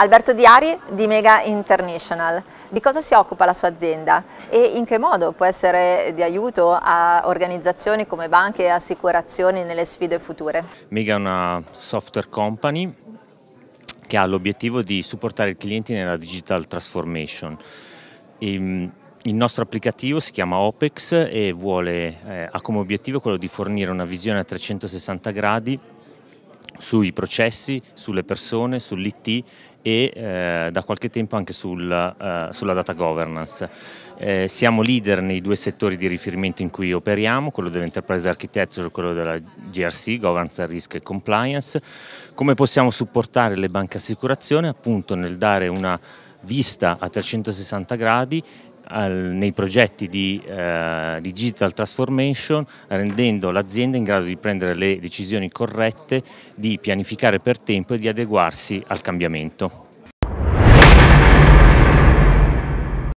Alberto Diari di Mega International. Di cosa si occupa la sua azienda e in che modo può essere di aiuto a organizzazioni come banche e assicurazioni nelle sfide future? Mega è una software company che ha l'obiettivo di supportare i clienti nella digital transformation. E, ehm, il nostro applicativo si chiama OPEX e vuole, eh, ha come obiettivo quello di fornire una visione a 360 gradi sui processi, sulle persone, sull'IT e eh, da qualche tempo anche sul, eh, sulla data governance. Eh, siamo leader nei due settori di riferimento in cui operiamo, quello dell'enterprise architecture e quello della GRC, governance, risk and compliance. Come possiamo supportare le banche assicurazioni appunto nel dare una vista a 360 gradi al, nei progetti di eh, digital transformation rendendo l'azienda in grado di prendere le decisioni corrette, di pianificare per tempo e di adeguarsi al cambiamento.